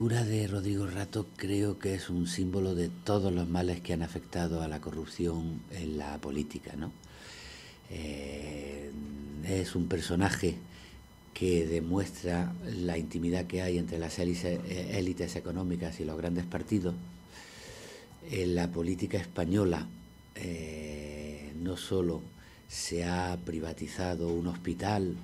figura de Rodrigo Rato creo que es un símbolo de todos los males que han afectado a la corrupción en la política, ¿no? Eh, es un personaje que demuestra la intimidad que hay entre las élites eh, económicas y los grandes partidos. En la política española eh, no solo se ha privatizado un hospital,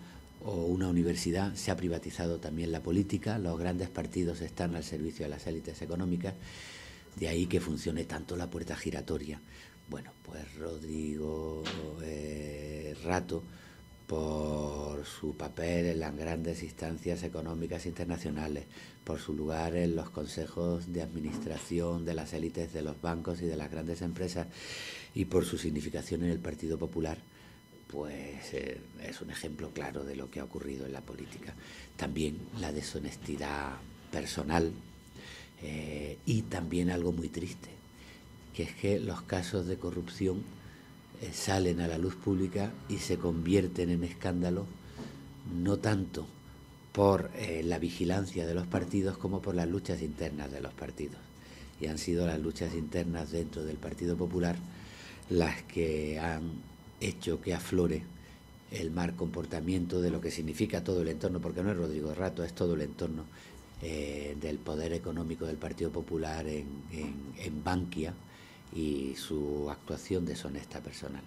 o una universidad, se ha privatizado también la política, los grandes partidos están al servicio de las élites económicas, de ahí que funcione tanto la puerta giratoria. Bueno, pues Rodrigo eh, Rato, por su papel en las grandes instancias económicas internacionales, por su lugar en los consejos de administración de las élites de los bancos y de las grandes empresas y por su significación en el Partido Popular, pues eh, es un ejemplo claro de lo que ha ocurrido en la política. También la deshonestidad personal eh, y también algo muy triste, que es que los casos de corrupción eh, salen a la luz pública y se convierten en escándalo... no tanto por la vigilancia de los partidos como por las luchas internas de los partidos. Y han sido las luchas internas dentro del Partido Popular las que han hecho que aflore el mal comportamiento de lo que significa todo el entorno, porque no es Rodrigo Rato, es todo el entorno eh, del poder económico del Partido Popular en, en Bankia y su actuación deshonesta personal.